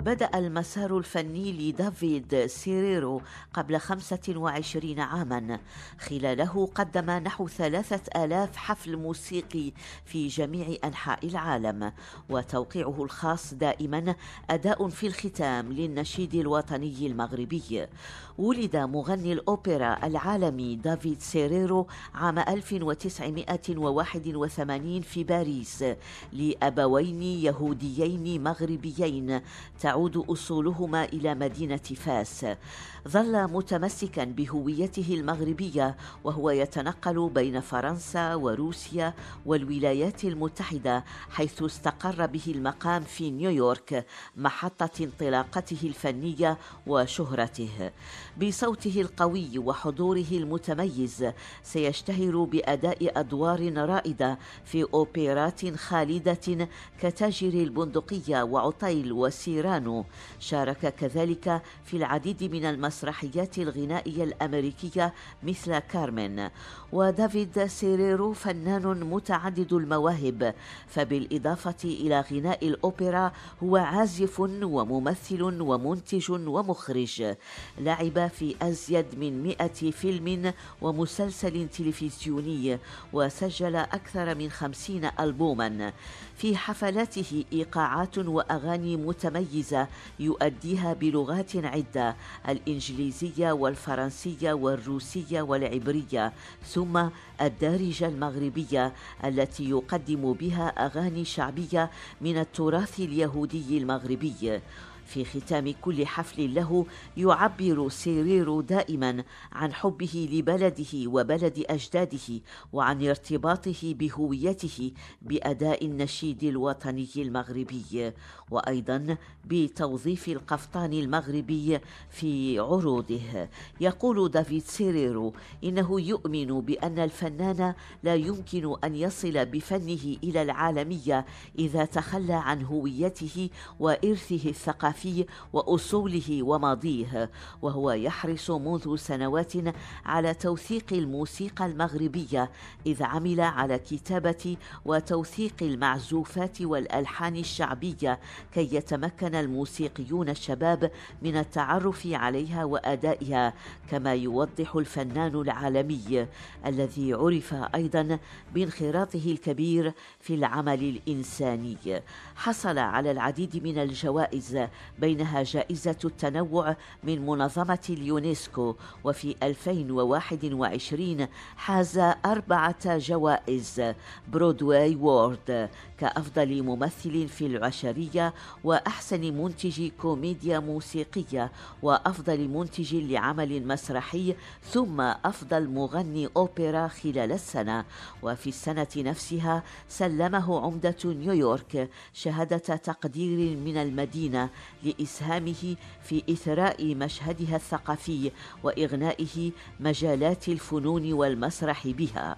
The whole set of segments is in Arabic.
بدأ المسار الفني لدافيد سيريرو قبل 25 عاما خلاله قدم نحو ثلاثة آلاف حفل موسيقي في جميع أنحاء العالم وتوقيعه الخاص دائما أداء في الختام للنشيد الوطني المغربي ولد مغني الأوبرا العالمي دافيد سيريرو عام 1981 في باريس لأبوين يهوديين مغربيين تعود اصولهما الى مدينه فاس ظل متمسكا بهويته المغربيه وهو يتنقل بين فرنسا وروسيا والولايات المتحده حيث استقر به المقام في نيويورك محطه انطلاقته الفنيه وشهرته بصوته القوي وحضوره المتميز سيشتهر باداء ادوار رائده في اوبرات خالده كتاجر البندقيه وعطيل وسيران كانو شارك كذلك في العديد من المسرحيات الغنائية الأمريكية مثل كارمن ودافيد سيريرو فنان متعدد المواهب فبالإضافة إلى غناء الأوبرا هو عازف وممثل ومنتج ومخرج لعب في أزيد من مئة فيلم ومسلسل تلفزيوني وسجل أكثر من خمسين ألبوما في حفلاته إيقاعات وأغاني متميزة غزة يؤديها بلغات عدة الإنجليزية والفرنسية والروسية والعبرية ثم الدارجة المغربية التي يقدم بها أغاني شعبية من التراث اليهودي المغربي في ختام كل حفل له يعبر سيريرو دائما عن حبه لبلده وبلد اجداده وعن ارتباطه بهويته باداء النشيد الوطني المغربي وايضا بتوظيف القفطان المغربي في عروضه يقول دافيد سيريرو انه يؤمن بان الفنان لا يمكن ان يصل بفنه الى العالميه اذا تخلى عن هويته وارثه الثقافي فيه واصوله وماضيه وهو يحرص منذ سنوات على توثيق الموسيقى المغربيه اذ عمل على كتابه وتوثيق المعزوفات والالحان الشعبيه كي يتمكن الموسيقيون الشباب من التعرف عليها وادائها كما يوضح الفنان العالمي الذي عرف ايضا بانخراطه الكبير في العمل الانساني حصل على العديد من الجوائز بينها جائزة التنوع من منظمة اليونسكو وفي 2021 حاز أربعة جوائز برودواي وورد كأفضل ممثل في العشرية وأحسن منتج كوميديا موسيقية وأفضل منتج لعمل مسرحي ثم أفضل مغني أوبرا خلال السنة وفي السنة نفسها سلمه عمدة نيويورك شهادة تقدير من المدينة لإسهامه في إثراء مشهدها الثقافي وإغنائه مجالات الفنون والمسرح بها.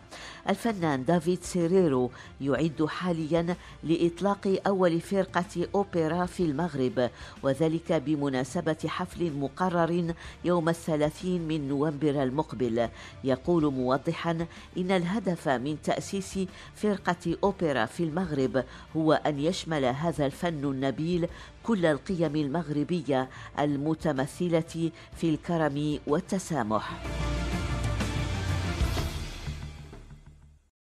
الفنان دافيد سيريرو يعد حاليا لإطلاق أول فرقة أوبرا في المغرب وذلك بمناسبة حفل مقرر يوم الثلاثين من نوفمبر المقبل يقول موضحا إن الهدف من تأسيس فرقة أوبرا في المغرب هو أن يشمل هذا الفن النبيل كل القيم المغربية المتمثلة في الكرم والتسامح